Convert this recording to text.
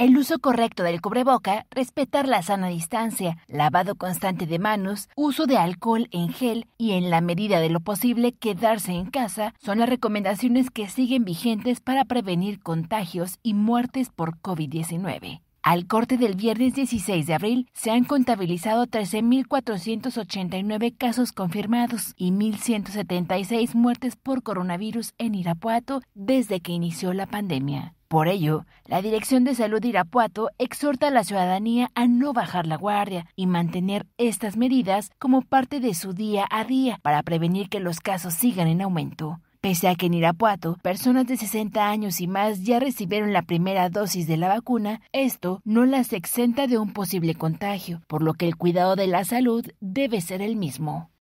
El uso correcto del cubreboca, respetar la sana distancia, lavado constante de manos, uso de alcohol en gel y en la medida de lo posible quedarse en casa son las recomendaciones que siguen vigentes para prevenir contagios y muertes por COVID-19. Al corte del viernes 16 de abril se han contabilizado 13.489 casos confirmados y 1.176 muertes por coronavirus en Irapuato desde que inició la pandemia. Por ello, la Dirección de Salud de Irapuato exhorta a la ciudadanía a no bajar la guardia y mantener estas medidas como parte de su día a día para prevenir que los casos sigan en aumento. Pese a que en Irapuato, personas de 60 años y más ya recibieron la primera dosis de la vacuna, esto no las exenta de un posible contagio, por lo que el cuidado de la salud debe ser el mismo.